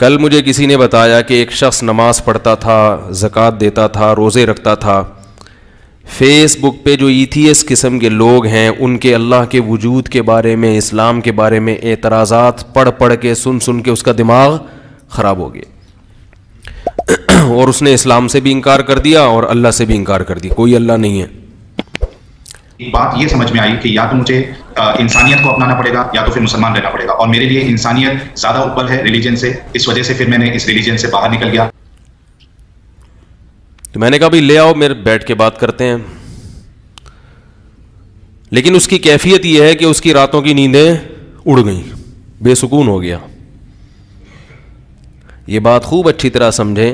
कल मुझे किसी ने बताया कि एक शख्स नमाज पढ़ता था ज़क़़त देता था रोज़े रखता था फेसबुक पे जो ईथीएस e किस्म के लोग हैं उनके अल्लाह के वजूद के बारे में इस्लाम के बारे में एतराज़ात पढ़ पढ़ के सुन सुन के उसका दिमाग ख़राब हो गया और उसने इस्लाम से भी इनकार कर दिया और अल्लाह से भी इनकार कर दिया कोई अल्लाह नहीं है एक बात ये समझ में आई कि या तो मुझे इंसानियत को अपनाना पड़ेगा या तो फिर मुसलमान रहना पड़ेगा और मेरे लिए इंसानियत ज़्यादा ऊपर है रिलीजन से इस वजह से फिर मैंने इस रिलीजन से बाहर निकल गया तो मैंने कहा ले आओ मेरे बैठ के बात करते हैं लेकिन उसकी कैफियत यह है कि उसकी रातों की नींदें उड़ गई बेसुकून हो गया ये बात खूब अच्छी तरह समझें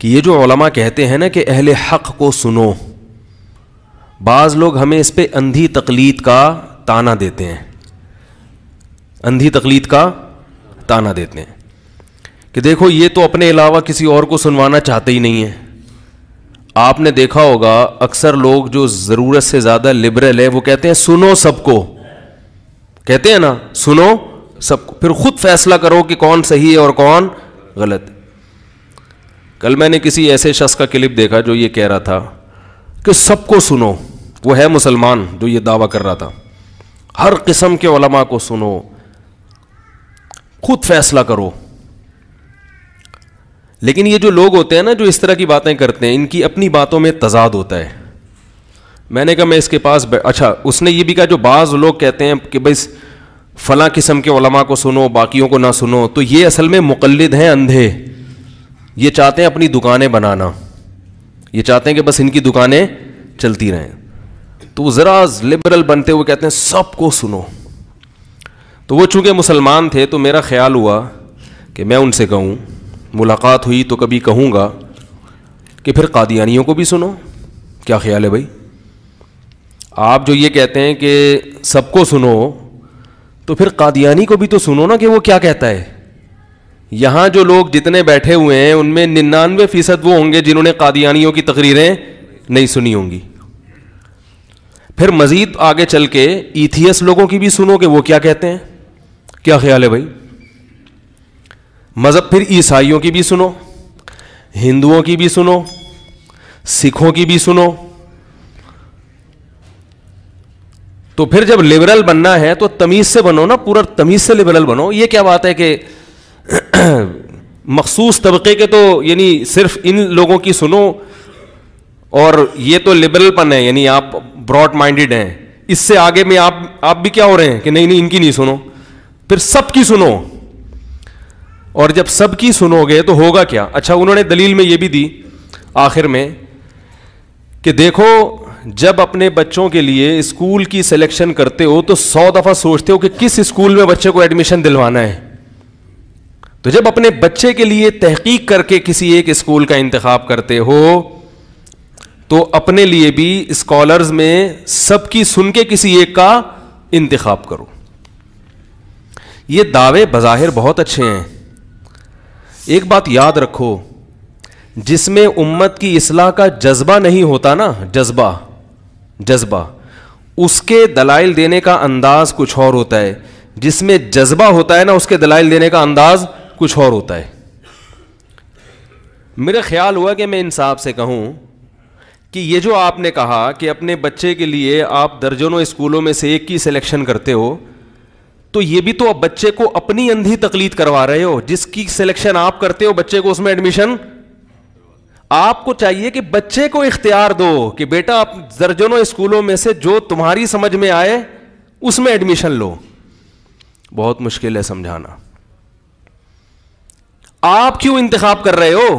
कि ये जो ओलमा कहते हैं ना कि अहले हक को सुनो बाज़ लोग हमें इस पर अंधी तकलीद का ताना देते हैं अंधी तकलीद का ताना देते हैं कि देखो ये तो अपने अलावा किसी और को सुनवाना चाहते ही नहीं है आपने देखा होगा अक्सर लोग जो ज़रूरत से ज़्यादा लिबरल है वो कहते हैं सुनो सबको कहते हैं ना सुनो सबको फिर खुद फैसला करो कि कौन सही है और कौन गलत है कल मैंने किसी ऐसे शख्स का क्लिप देखा जो ये कह रहा था कि सबको सुनो वो है मुसलमान जो ये दावा कर रहा था हर किस्म के ओलमा को सुनो खुद फैसला करो लेकिन ये जो लोग होते हैं ना जो इस तरह की बातें करते हैं इनकी अपनी बातों में तजाद होता है मैंने कहा मैं इसके पास अच्छा उसने ये भी कहा जो बाज़ लोग कहते हैं कि बस फ़ला किस्म के ओलमा को सुनो बाकियों को ना सुनो तो ये असल में मुकलद हैं अंधे ये चाहते हैं अपनी दुकानें बनाना ये चाहते हैं कि बस इनकी दुकानें चलती रहें तो वो ज़रा लिबरल बनते हुए कहते हैं सबको सुनो तो वो चूँकि मुसलमान थे तो मेरा ख्याल हुआ कि मैं उनसे कहूँ मुलाकात हुई तो कभी कहूँगा कि फिर कादियानियों को भी सुनो क्या ख्याल है भाई आप जो ये कहते हैं कि सबको सुनो तो फिर कादियानी को भी तो सुनो ना कि वो क्या कहता है यहाँ जो लोग जितने बैठे हुए हैं उनमें निन्यानवे फ़ीसद वो होंगे जिन्होंने कादियानियों की तकरीरें नहीं सुनी होंगी फिर मजीद आगे चल के इथियस लोगों की भी सुनो कि वो क्या कहते हैं क्या ख्याल है भाई मज़हब फिर ईसाइयों की भी सुनो हिंदुओं की भी सुनो सिखों की भी सुनो तो फिर जब लिबरल बनना है तो तमीज़ से बनो ना पूरा तमीज़ से लिबरल बनो ये क्या बात है कि मखसूस तबके के तो यानी सिर्फ इन लोगों की सुनो और ये तो लिबरलपन है यानी आप ब्रॉड माइंडेड हैं इससे आगे में आप आप भी क्या हो रहे हैं कि नहीं नहीं इनकी नहीं सुनो फिर सबकी सुनो और जब सबकी सुनोगे तो होगा क्या अच्छा उन्होंने दलील में ये भी दी आखिर में कि देखो जब अपने बच्चों के लिए स्कूल की सिलेक्शन करते हो तो सौ दफा सोचते हो कि किस स्कूल में बच्चे को एडमिशन दिलवाना है तो जब अपने बच्चे के लिए तहकीक करके किसी एक स्कूल का इंतखब करते हो तो अपने लिए भी स्कॉलर्स में सबकी सुन के किसी एक का इंतखब करो ये दावे बज़ाहिर बहुत अच्छे हैं एक बात याद रखो जिसमें उम्मत की असलाह का जज्बा नहीं होता ना जज्बा जज्बा उसके दलाइल देने का अंदाज कुछ और होता है जिसमें जज्बा होता है ना उसके दलाइल देने का अंदाज कुछ और होता है मेरा ख्याल हुआ कि मैं इंसाफ से कहूं कि ये जो आपने कहा कि अपने बच्चे के लिए आप दर्जनों स्कूलों में से एक की सिलेक्शन करते हो तो ये भी तो आप बच्चे को अपनी अंधी तकलीद करवा रहे हो जिसकी सिलेक्शन आप करते हो बच्चे को उसमें एडमिशन आपको चाहिए कि बच्चे को इख्तियार दो कि बेटा आप दर्जनों स्कूलों में से जो तुम्हारी समझ में आए उसमें एडमिशन लो बहुत मुश्किल है समझाना आप क्यों इंतखाब कर रहे हो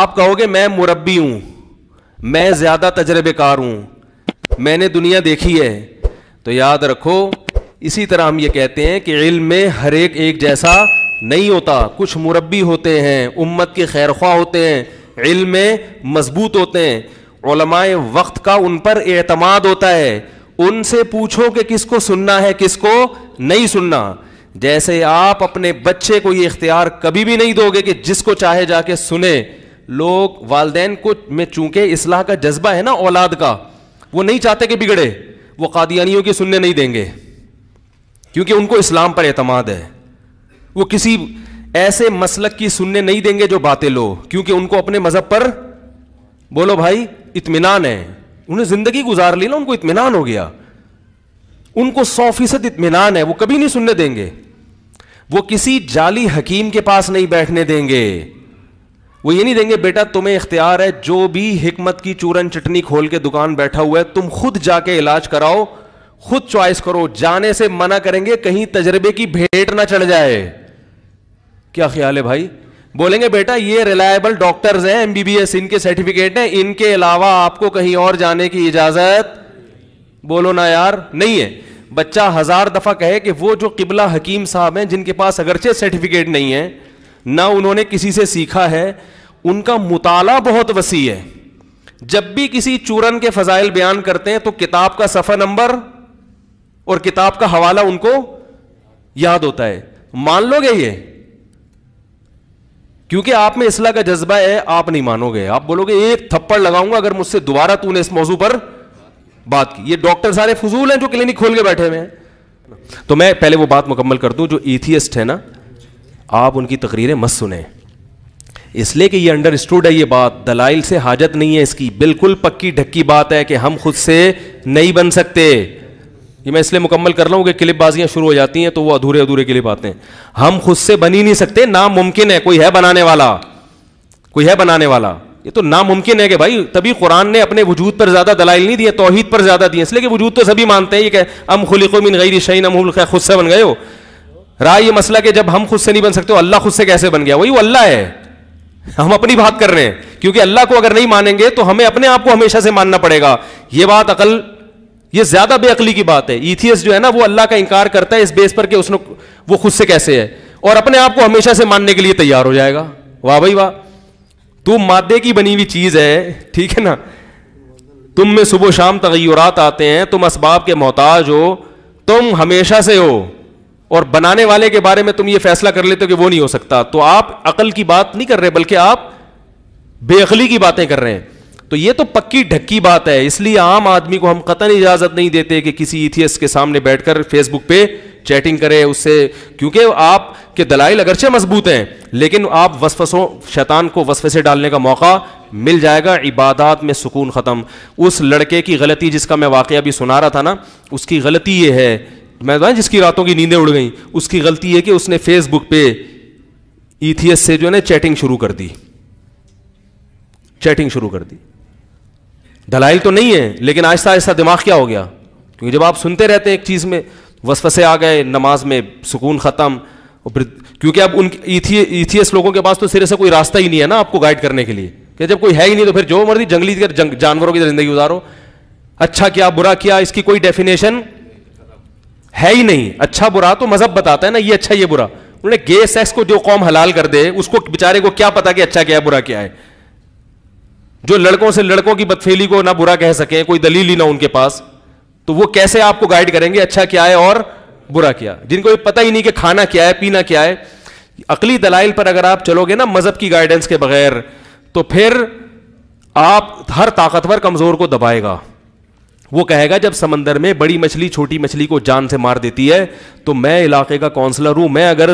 आप कहोगे मैं मुरबी हूं मैं ज़्यादा तजर्बेकार हूं मैंने दुनिया देखी है तो याद रखो इसी तरह हम ये कहते हैं कि इल्म में हर एक एक जैसा नहीं होता कुछ मुरबी होते हैं उम्मत के खैर ख्वाह होते हैं इल्म में मजबूत होते हैं वक्त का उन पर एतमाद होता है उनसे पूछो कि किसको सुनना है किसको नहीं सुनना जैसे आप अपने बच्चे को ये इख्तियार कभी भी नहीं दोगे कि जिसको चाहे जाके सुने लोग वालदेन को में चूंकि इसलाह का जज्बा है ना औलाद का वो नहीं चाहते कि बिगड़े वो कादियानियों की सुनने नहीं देंगे क्योंकि उनको इस्लाम पर अतमाद है वो किसी ऐसे मसलक की सुनने नहीं देंगे जो बातें लो क्योंकि उनको अपने मज़हब पर बोलो भाई इतमान है उन्हें ज़िंदगी गुजार ली ना उनको इतमान हो गया उनको सौ फीसद इतमान है वो कभी नहीं सुनने देंगे वो किसी जाली हकीम के पास नहीं बैठने देंगे वो ये नहीं देंगे बेटा तुम्हें इख्तियार है जो भी हिकमत की चूरन चटनी खोल के दुकान बैठा हुआ है तुम खुद जाके इलाज कराओ खुद चॉइस करो जाने से मना करेंगे कहीं तजर्बे की भेंट ना चढ़ जाए क्या ख्याल है भाई बोलेंगे बेटा ये रिलायबल डॉक्टर्स हैं एमबीबीएस इनके सर्टिफिकेट हैं इनके अलावा आपको कहीं और जाने की इजाजत बोलो ना यार नहीं है बच्चा हजार दफा कहे कि वो जो किबला हकीम साहब हैं जिनके पास अगरचे सर्टिफिकेट नहीं है ना उन्होंने किसी से सीखा है उनका मुताला बहुत वसी है जब भी किसी चूरन के फजाइल बयान करते हैं तो किताब का सफ़ा नंबर और किताब का हवाला उनको याद होता है मान लोगे ये क्योंकि आप में इसला का जज्बा है आप नहीं मानोगे आप बोलोगे एक थप्पड़ लगाऊंगा अगर मुझसे दोबारा तूने इस मौजू पर बात की ये डॉक्टर सारे फजूल हैं जो क्लिनिक खोल के बैठे हुए हैं तो मैं पहले वो बात मुकम्मल कर दूं जो एथियस्ट है ना आप उनकी तकरीरें मत सुने इसलिए कि ये स्टूड है ये बात दलाइल से हाजत नहीं है इसकी बिल्कुल पक्की ढक्की बात है कि हम खुद से नहीं बन सकते ये मैं इसलिए मुकम्मल कर रहा हूं कि क्लिपबाजियाँ शुरू हो जाती हैं तो वो अधूरे अधूरे के लिए आते हैं हम खुद से बनी नहीं सकते नामुमकिन है कोई है बनाने वाला कोई है बनाने वाला ये तो नामुमकिन है कि भाई तभी कुरान ने अपने वजूद पर ज्यादा दलाइल नहीं दिया तोहहीद पर ज्यादा दिए इसलिए कि वजूद तो सभी मानते हैं ये हम खुलिको गई शहीन हम खुद से बन गए हो रहा यह मसला कि जब हम खुद से नहीं बन सकते अल्लाह खुद से कैसे बन गया वही वो अल्लाह है हम अपनी बात कर रहे हैं क्योंकि अल्लाह को अगर नहीं मानेंगे तो हमें अपने आप को हमेशा से मानना पड़ेगा यह बात अकल यह ज्यादा बेअकली की बात है इथियस जो है ना वो अल्लाह का इंकार करता है इस बेस पर कि उसने वो खुद से कैसे है और अपने आप को हमेशा से मानने के लिए तैयार हो जाएगा वाह भाई वाह तुम तो मादे की बनी हुई चीज है ठीक है ना तुम में सुबह शाम तगैरात आते हैं तुम असबाब के मोहताज हो तुम हमेशा से हो और बनाने वाले के बारे में तुम ये फैसला कर लेते हो कि वो नहीं हो सकता तो आप अकल की बात नहीं कर रहे बल्कि आप बेअली की बातें कर रहे हैं तो ये तो पक्की ढक्की बात है इसलिए आम आदमी को हम कतन इजाजत नहीं देते कि किसी इथियस के सामने बैठकर फेसबुक पे चैटिंग करें उससे क्योंकि आप के दलाइल अगरचे मजबूत हैं लेकिन आप वसफसों शैतान को वसफ से डालने का मौका मिल जाएगा इबादत में सुकून ख़त्म उस लड़के की गलती जिसका मैं वाक़ अभी सुना रहा था ना उसकी गलती ये है मैं बताया तो जिसकी रातों की नींदें उड़ गई उसकी गलती है कि उसने फेसबुक पे ईथियस e से जो है ना चैटिंग शुरू कर दी चैटिंग शुरू कर दी दलाइल तो नहीं है लेकिन आहिस्ता आहिस्ता दिमाग क्या हो गया क्योंकि जब आप सुनते रहते हैं एक चीज़ में वसफसे आ गए नमाज में सुकून ख़त्म क्योंकि अब उन ईथियस e e लोगों के पास तो सिरे से कोई रास्ता ही नहीं है ना आपको गाइड करने के लिए कि जब कोई है ही नहीं तो फिर जो मर्जी जंगली जंग, जानवरों की जिंदगी गुजारो अच्छा किया बुरा किया इसकी कोई डेफिनेशन है ही नहीं अच्छा बुरा तो मजहब बताता है ना ये अच्छा ये बुरा उन्होंने गे सेक्स को जो कौम हलाल कर दे उसको बेचारे को क्या पता कि अच्छा क्या है बुरा क्या है जो लड़कों से लड़कों की बदफेली को ना बुरा कह सके कोई दलील ही ना उनके पास तो वो कैसे आपको गाइड करेंगे अच्छा क्या है और बुरा क्या जिनको पता ही नहीं कि खाना क्या है पीना क्या है अकली दलाइल पर अगर आप चलोगे ना मजहब की गाइडेंस के बगैर तो फिर आप हर ताकतवर कमजोर को दबाएगा वो कहेगा जब समंदर में बड़ी मछली छोटी मछली को जान से मार देती है तो मैं इलाके का काउंसलर हूं मैं अगर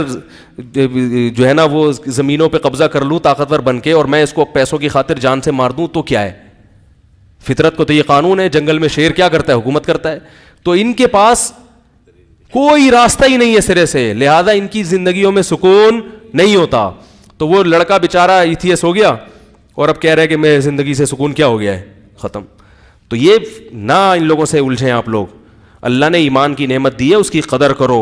जो है ना वो ज़मीनों पे कब्ज़ा कर लूं ताकतवर बन के और मैं इसको पैसों की खातिर जान से मार दूं तो क्या है फितरत को तो ये कानून है जंगल में शेर क्या करता है हुकूमत करता है तो इनके पास कोई रास्ता ही नहीं है सिरे से लिहाजा इनकी जिंदगी में सुकून नहीं होता तो वो लड़का बेचारा इथियस हो गया और अब कह रहे हैं कि मैं ज़िंदगी से सुकून क्या हो गया है ख़त्म तो ये ना इन लोगों से उलझे आप लोग अल्लाह ने ईमान की नेमत दी है उसकी कदर करो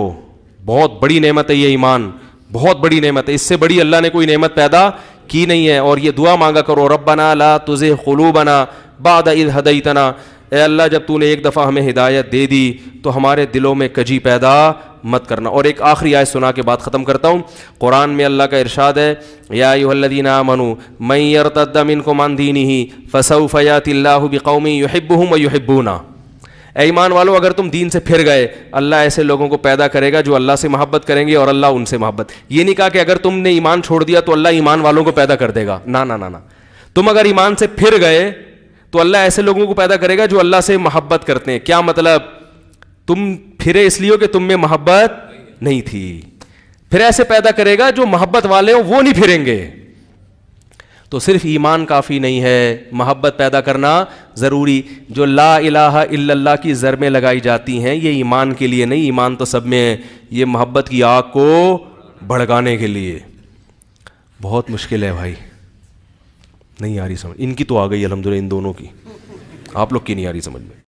बहुत बड़ी नेमत है ये ईमान बहुत बड़ी नेमत है इससे बड़ी अल्लाह ने कोई नेमत पैदा की नहीं है और ये दुआ मांगा करो रब बना ला तुझे ख़ुलू बना बाद इद हदईतना ए अल्लाह जब तूने एक दफ़ा हमें हिदायत दे दी तो हमारे दिलों में कजी पैदा मत करना और एक आखिरी आय सुना के बाद ख़त्म करता हूँ कुरान में अल्लाह का इरशाद है या युहल्लदीन मनु मई यरतदमिन को मानदीनी ही फ़सऊ फ़यातिल्लाबी कौमी युहबूम व युहबूना ऐमान वालों अगर तुम दीन से फिर गए अल्लाह ऐसे लोगों को पैदा करेगा जो अल्लाह से मोहब्बत करेंगे और अल्लाह उनसे मोहब्बत ये नहीं कहा कि अगर तुमने ईमान छोड़ दिया तो अल्लाह ईमान वालों को पैदा कर देगा ना ना ना ना तुम अगर ईमान से फिर गए तो अल्लाह ऐसे लोगों को पैदा करेगा जो अल्लाह से मोहब्बत करते हैं क्या मतलब तुम फिरे इसलिए हो कि तुम में मोहब्बत नहीं थी फिर ऐसे पैदा करेगा जो मोहब्बत वाले हो वो नहीं फिरेंगे तो सिर्फ ईमान काफ़ी नहीं है मोहब्बत पैदा करना ज़रूरी जो ला इलाहा इल्लल्लाह की ज़र में लगाई जाती हैं ये ईमान के लिए नहीं ईमान तो सब में है ये मोहब्बत की आग को भड़काने के लिए बहुत मुश्किल है भाई नहीं आ रही समझ इनकी तो आ गई अलहमदिल्ला इन दोनों की आप लोग की नहीं आ रही समझ में